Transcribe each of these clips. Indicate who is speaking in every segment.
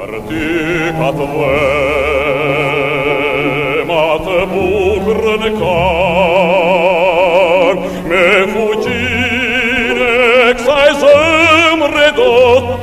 Speaker 1: Për ty ka të vëma të bukrë në kanë, me fuqin e kësaj zëmë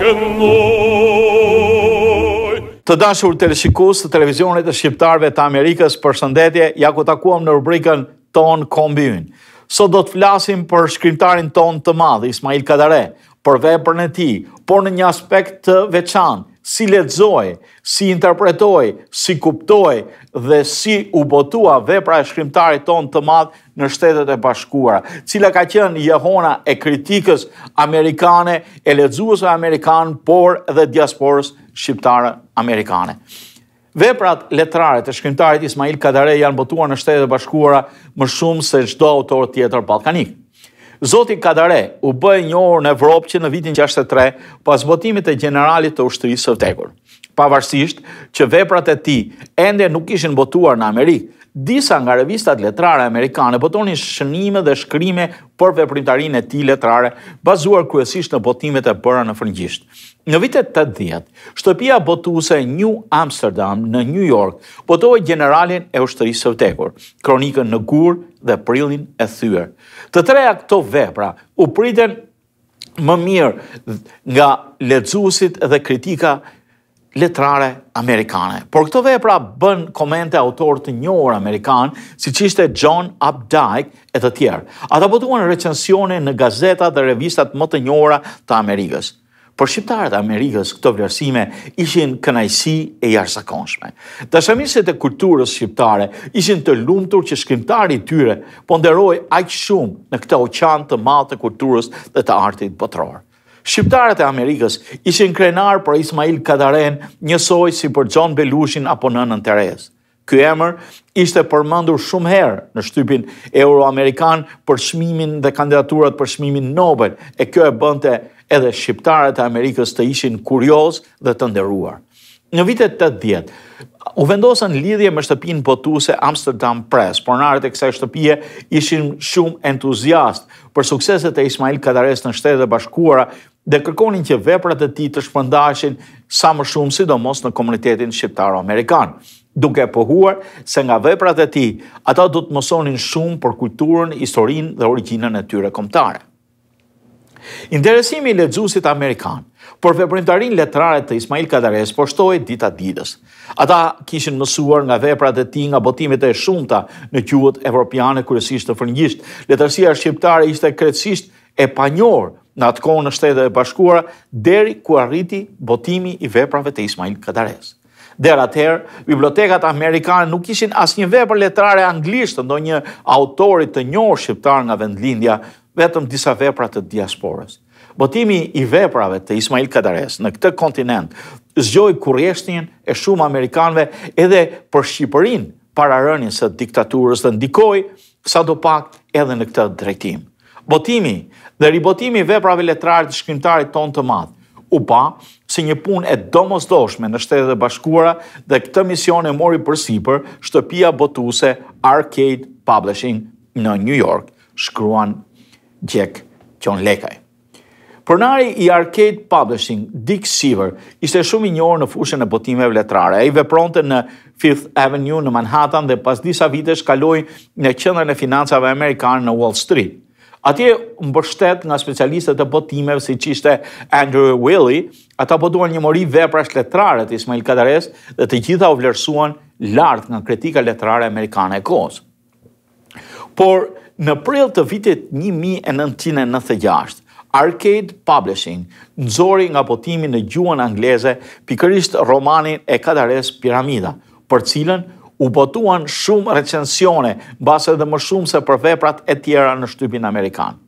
Speaker 1: këndoj. Të dashur të lëshikus të televizionit të shqiptarve të Amerikës për shëndetje, ja ku takuam në rubrikën ton kombinë. Sot do të flasim për shkrimtarin ton të madh, Ismail Kadare, për veprën e tij, por në një aspekt të veçantë, si ledzoj, si interpretoj, si kuptoj dhe si u botua vepra e shkrimtarit ton të madhë në shtetet e bashkuara, cila ka qenë jehona e kritikës amerikane, e ledzuës e amerikanë, por dhe diasporës shqiptare amerikane. Veprat letrare të shkrimtarit Ismail Kadare janë botuar në shtetet e bashkuara më shumë se gjdo autor tjetër balkanikë. Zoti Kadare u bë i njohur në Evropë që në vitin 63 pas votimit të generalit të ushtrisë së vdekur. Pavarësisht që veprat e tij ende nuk ishin botuar në Amerikë, disa nga revistat letrare amerikane botonin po shënime dhe shkrime për veprimtarinë e tij letrare, bazuar kryesisht në botimet e bëra në frëngjisht. Në vitet 80, shtëpia botuese New Amsterdam në New York botoi generalin e ushtrisë së vdekur, kronikën në gur dhe prillin e thyer. Të treja këto vepra u priten më mirë nga lexuesit dhe kritika letrare amerikane. Por këto vepra bën komente autor të njohur amerikan, siç ishte John Updike e të tjerë. Ata botuan recensione në gazetat dhe revistat më të njohura të Amerikës. Por shqiptarët e Amerikës këto vlerësime ishin kënaqësi e jashtëzakonshme. Dashamirësit e kulturës shqiptare ishin të lumtur që shkrimtarit e tyre po nderoi aq shumë në këtë oqean të madh të kulturës dhe të artit botëror. Shqiptarët e Amerikës ishin krenar për Ismail Kadaren, njësoj si për John Belushin apo në nënën Teres. Ky emër ishte përmendur shumë herë në shtypin euro-amerikan për çmimin dhe kandidaturat për çmimin Nobel, e kjo e bënte edhe shqiptarët e Amerikës të ishin kurioz dhe të nderuar. Në vitet 80 U vendosën lidhje me shtëpinë botuese Amsterdam Press, por narët e kësaj shtëpie ishin shumë entuziast për sukseset e Ismail Kadares në Shtetet e Bashkuara dhe kërkonin që veprat e tij të shpërndahen sa më shumë sidomos në komunitetin shqiptar amerikan duke pohuar se nga veprat e tij ata do të mësonin shumë për kulturën, historinë dhe origjinën e tyre kombëtare. Interesimi i lexuesit amerikan për veprimtarin letrare të Ismail Kadares po shtohej dita ditës. Ata kishin mësuar nga veprat e tij nga botimet e shumta në qytet evropiane kryesisht të frëngjisht. Letërsia shqiptare ishte krejtësisht e panjohur në atë kohë në shtetet e bashkuara, deri ku arriti botimi i veprave të Ismail Kadares. Der atëherë, bibliotekat amerikane nuk kishin asnjë vepër letrare anglisht, ndonjë autorit të njohur shqiptar nga vendlindja, vetëm disa vepra të diasporës. Botimi i veprave të Ismail Kadares në këtë kontinent zgjoi kurjeshtin e shumë amerikanëve edhe për Shqipërinë para rënjes së diktaturës dhe ndikoi do pak edhe në këtë drejtim botimi dhe ribotimi i veprave letrare të shkrimtarit ton të madhë u pa si një punë e domosdoshme në Shtetet e Bashkuara dhe këtë mision e mori përsipër shtëpia botuese Arcade Publishing në New York shkruan Jack Kjon Lekaj. Pronari i Arcade Publishing, Dick Seaver, ishte shumë i njohur në fushën e botimeve letrare. Ai vepronte në Fifth Avenue në Manhattan dhe pas disa vitesh kaloi në qendrën e financave amerikane në Wall Street. Atje mbështet nga specialistët e botimeve si që ishte Andrew Willey, ata botuan një mori vepra letrare të Ismail Kadares dhe të gjitha u vlerësuan lartë nga kritika letrare amerikane e kohës. Por, në prill të vitit 1996, Arcade Publishing nëzori nga botimi në gjuën angleze pikërisht romanin e kadares Piramida, për cilën u botuan shumë recensione, base edhe më shumë se për veprat e tjera në shtypin Amerikan.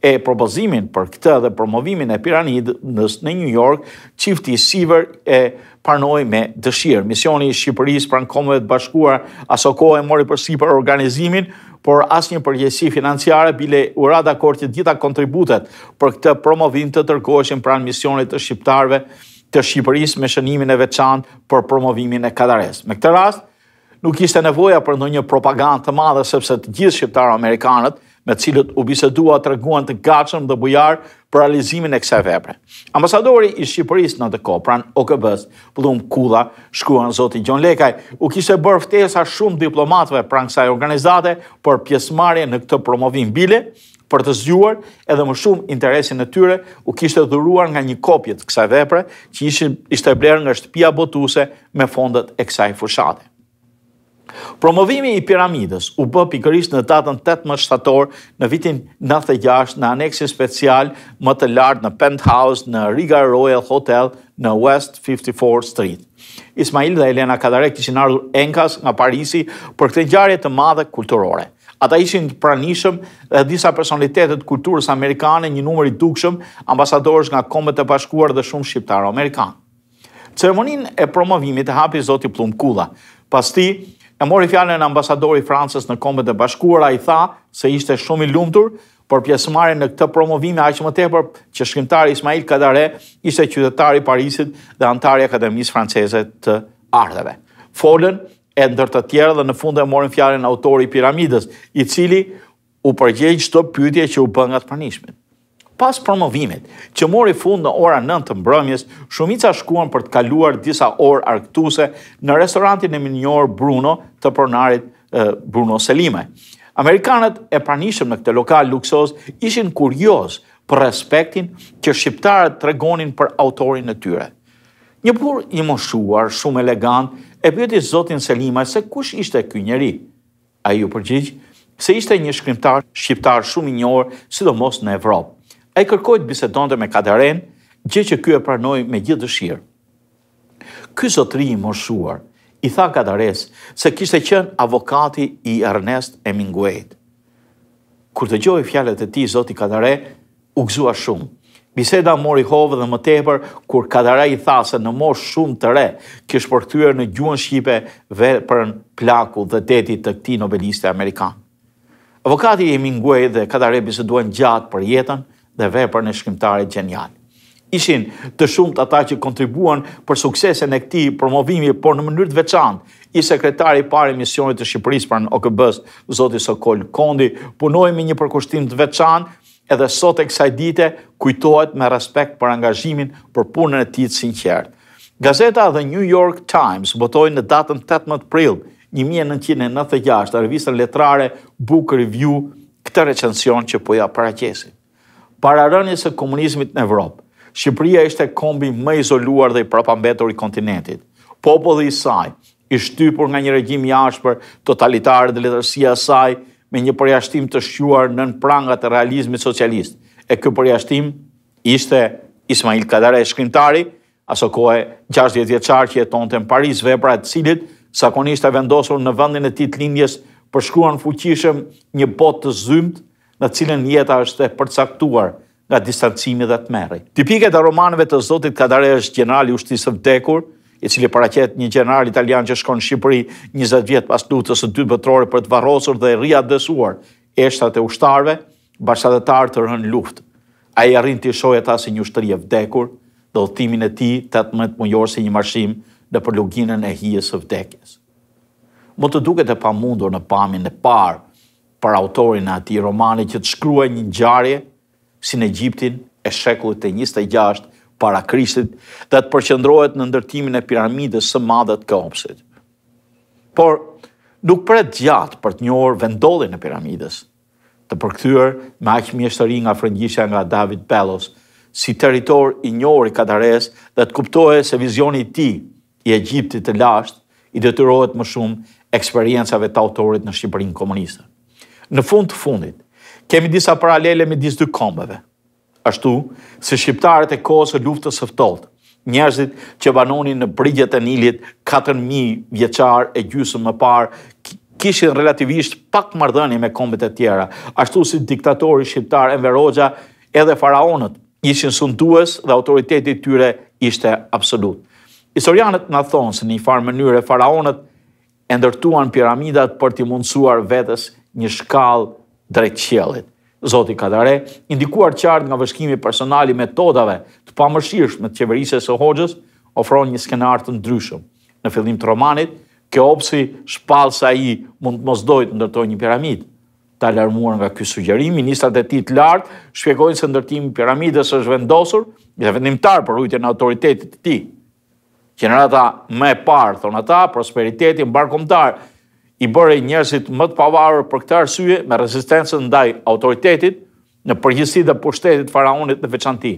Speaker 1: E propozimin për këtë dhe promovimin e piranid nësë në New York, qifti Siver e parnoj me dëshirë. Misioni Shqipëris pranë komëve të bashkuar, aso kohë e mori për si për organizimin, por asë një përgjësi financiare bile urat akor që dita kontributet për këtë promovim të tërkoheshin pranë misionit të shqiptarve të Shqipëris me shënimin e veçan për promovimin e kadares. Me këtë rast, nuk ishte nevoja për ndonjë propagandë të madhe sepse të gjithë shqiptarë amerikanët me cilët u bisedua të reguan të gatshëm dhe bujar për realizimin e kësaj vepre. Ambasadori i Shqipërisë në të kopran, OKB-s, pëllum Kula, shkuan zoti Gjon Lekaj, u kishe bërë ftesa shumë diplomatëve pranë kësaj organizate për pjesmarje në këtë promovim bile, për të zgjuar edhe më shumë interesin e tyre u kishte dhuruar nga një kopje të kësaj vepre që ishte ishte nga shtëpia botuese me fondet e kësaj fushate. Promovimi i piramidës u bë pikërisht në datën 18 shtator në vitin 96 në aneksin special më të lartë në Penthouse në Riga Royal Hotel në West 54th Street. Ismail dhe Elena Kadarek ishin ardhur enkas nga Parisi për këtë ngjarje të madhe kulturore. Ata ishin të pranishëm dhe disa personalitetet të kulturës amerikane, një numër i dukshëm, ambasadorësh nga Kombet e Bashkuara dhe shumë shqiptarë amerikanë. Ceremoninë e promovimit e hapi zoti Plumkulla. Pasti, e mori fjallën ambasadori Francës në kombet e bashkuara, i tha se ishte shumë i lumtur për pjesëmarin në këtë promovime, aqë më tepër që shkrimtari Ismail Kadare ishte qytetari Parisit dhe antari Akademis Franceset të ardheve. Folën e ndër të tjera dhe në fund e morën fjallën autori piramides, i cili u përgjegjë qëto pytje që u bëngat për nishmin. Pas promovimit, që mori fund në ora 9 të mbrëmjes, shumica shkuan për të kaluar disa orë arktuse në restorantin e Minjor Bruno të pronarit Bruno Selime. Amerikanët e pranishëm në këtë lokal luksos ishin kurioz për respektin që shqiptarët tregonin për autorin e tyre. Një burr i moshuar, shumë elegant, e pyeti zotin Selime se kush ishte ky njeri. Ai u përgjigj se ishte një shkrimtar shqiptar shumë i njohur, sidomos në Evropë. Ai kërkoi të bisedonte me Kadaren, gjë që kjo e pranoj me gjithë dëshirë. Ky zotri i moshuar, i tha kadares, se kishte qenë avokati i Ernest Hemingway. Kur të gjoj fjalet e ti, zoti kadare, u gëzua shumë. Biseda mori hovë dhe më tepër, kur kadare i tha se në mosh shumë të re, kësh përkëtyre në gjuën Shqipe ve për në plaku dhe detit të këti nobeliste Amerikanë. Avokati i Mingue dhe Kadare biseduan gjatë për jetën, dhe veprën e shkrimtarit gjenial. Ishin të shumë të ata që kontribuan për suksesin e këti promovimi, por në mënyrë të veçantë, i sekretari pari misionit të Shqipëris për në okb së Zoti Sokol Kondi, punoj me një përkushtim të veçantë, edhe sot e kësaj dite kujtohet me respekt për angazhimin për punën e titë të sinqertë. Gazeta The New York Times botojnë në datën 18 prill 1996 të revistën letrare Book Review këtë recension që poja paraqesit para rënjës së komunizmit në Evropë, Shqipëria ishte kombi më izoluar dhe i prapambetur i kontinentit. Populli i saj i shtypur nga një regjim i ashpër, totalitar dhe letërsia e saj me një përjashtim të shquar nën pranga të realizmit socialist. E ky përjashtim ishte Ismail Kadare e shkrimtari, aso kohë 60 vjeçar që jetonte në Paris, vepra të cilit zakonisht e vendosur në vendin e tij të lindjes përshkruan fuqishëm një botë të zymtë në cilën jeta është e përcaktuar nga distancimi dhe të merri. Tipike e romanëve të Zotit Kadare është generali ushtisë së vdekur, i cili paraqet një general italian që shkon në Shqipëri 20 vjet pas luftës së dytë botërore për të varrosur dhe rria dësuar eshtat e ushtarëve, bashkëtar të rënë luftë. Ai arrin të shohë ata si një ushtri e vdekur, dhe udhëtimin e tij 18 mujor si një marshim në përluginën e hijes së vdekjes. Mund të duket e pamundur në pamjen e parë për autorin e atij romani që të shkrua një ngjarje si në Egjiptin e shekullit të 26 para Krishtit, dhe të përqendrohet në ndërtimin e piramidës së madhe të Por nuk pret gjatë për të njohur vendollin e piramidës, të përkthyer me aq mjeshtëri nga frëngjisha nga David Bellos si territor i njohur i Katares, dhe të kuptohej se vizioni i tij i Egjiptit të lashtë i detyrohet më shumë eksperiencave të autorit në Shqipërinë komuniste. Në fund të fundit, kemi disa paralele me disë dy kombëve. Ashtu, se shqiptarët e kohës e luftës sëftot, njerëzit që banonin në brigjet e nilit 4.000 vjeqar e gjysëm më parë, kishin relativisht pak mardhëni me kombët e tjera, ashtu si diktatori shqiptar Enver Hoxha edhe faraonët ishin sundues dhe autoritetit tyre ishte absolut. Historianët në thonë se një farë mënyre faraonët e ndërtuan piramidat për t'i mundësuar vetës një shkall drejt qjellit. Zoti Kadare, indikuar qartë nga vëshkimi personali metodave të pamëshirshme me të qeverises e hoxhës, ofron një skenar të ndryshëm. Në fillim të romanit, kjo opsi shpalë sa i mund të mos të ndërtoj një piramidë. Të alarmuar nga ky sugjerim, ministrat e ti të lartë shpjegojnë se ndërtimi piramidës është vendosur dhe vendimtar për rujtje në autoritetit të ti. Generata me parë, thonë ata, prosperitetin barkomtar, i bëre njerëzit më të pavarur për këtë arsye me rezistencën ndaj autoritetit në përgjithësi dhe pushtetit faraonit në veçanti.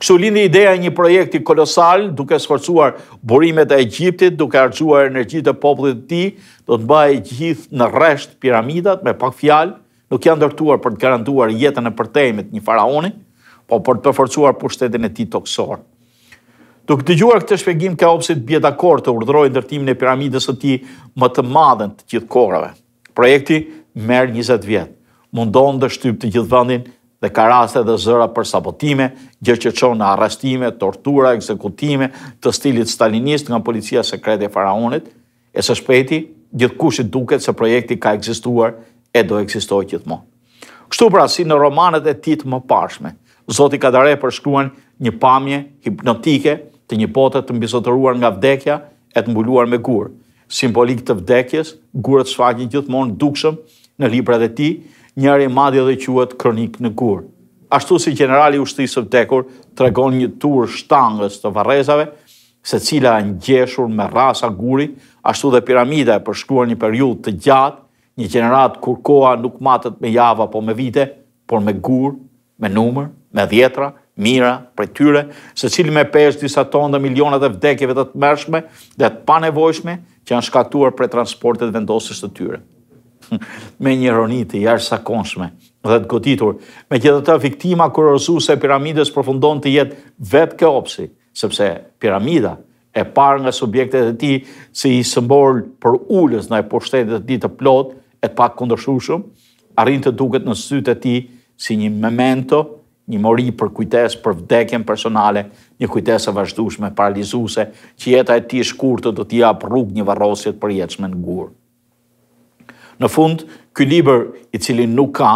Speaker 1: Kështu lindi ideja e një projekti kolosal, duke sforcuar burimet e Egjiptit, duke harxhuar energjit e popullit të tij, do të mbajë gjithë në rresht piramidat me pak fjalë, nuk janë ndërtuar për të garantuar jetën e përtejmit një faraoni, po për të përforcuar pushtetin e tij toksorë. Duke dëgjuar këtë shpjegim ka opsit bje dakord të urdhërojë ndërtimin e piramidës së tij më të madhen të gjithë kohërave. Projekti merr 20 vjet. Mundon të shtyp të gjithë vendin dhe ka raste dhe zëra për sabotime, gjë që çon në arrestime, tortura, ekzekutime të stilit stalinist nga policia sekrete e faraonit, e së gjithë gjithkusht duket se projekti ka ekzistuar e do ekzistojë gjithmonë. Kështu pra si në romanet e titë më pashme, Zoti Kadare përshkruan një pamje hipnotike të një bote të mbizotëruar nga vdekja e të mbuluar me gurë. Simbolik të vdekjes, gurët shfaqin gjithmonë dukshëm në librat e ti, njëri e madhja dhe quat kronik në gurë. Ashtu si generali ushtisë të vdekur tregon një tur shtangës të varezave, se cila e ngjeshur me rasa guri, ashtu dhe piramida e përshkruar një periudhë të gjatë, një gjenerat kur koha nuk matet me java po me vite, por me gur, me numër, me dhjetra, mira për tyre, se cili me pesë disa tonë dhe milionat e vdekjeve të të mërshme dhe të panevojshme që janë shkatuar për transportet vendosës të tyre. me një ironit të jarë sa konshme dhe të goditur, me gjithë të viktima kërërësu se piramides përfundon të jetë vetë ke opsi, sepse piramida e parë nga subjektet e ti si i sëmborë për ullës në e të ditë të plot e të pak kundërshushëm, arrin të duket në sytë të ti si një memento një mori për kujtes për vdekjen personale, një kujtes e vazhdushme paralizuse, që jeta e ti shkurë të do t'ja për rrug një varosjet për jetëshme në gurë. Në fund, ky liber i cili nuk ka,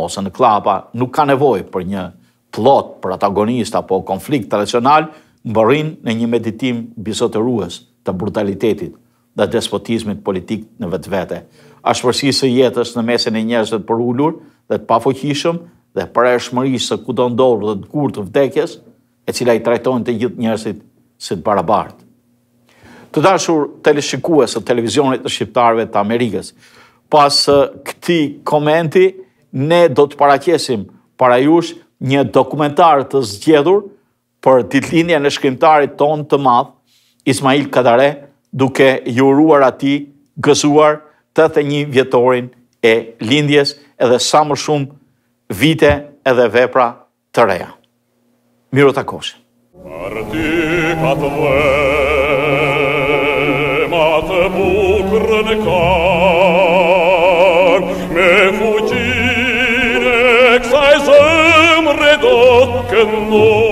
Speaker 1: ose në klapa, nuk ka nevoj për një plot, për antagonist apo konflikt tradicional, më bërin në një meditim bizoteruës të brutalitetit dhe despotizmit politik në vetë vete. Ashpërsi se jetës në mesin e njështët për ullur dhe të pafoqishëm dhe për e shmërisë se ku do ndorë dhe të kur të vdekjes, e cila i trajtojnë të gjithë njërësit si të barabartë. Të dashur të lëshikua televizionit të shqiptarve të Amerikës, pas këti komenti, ne do të parakjesim para jush një dokumentar të zgjedhur për titlinje në shkrimtarit ton të madh, Ismail Kadare, duke juruar ati gëzuar të të një vjetorin e lindjes edhe sa më shumë vite edhe vepra të reja. Miru të koshë. Parti ka të vema të bukërë në karë, me fuqinë e kësaj zëmë redot këndonë,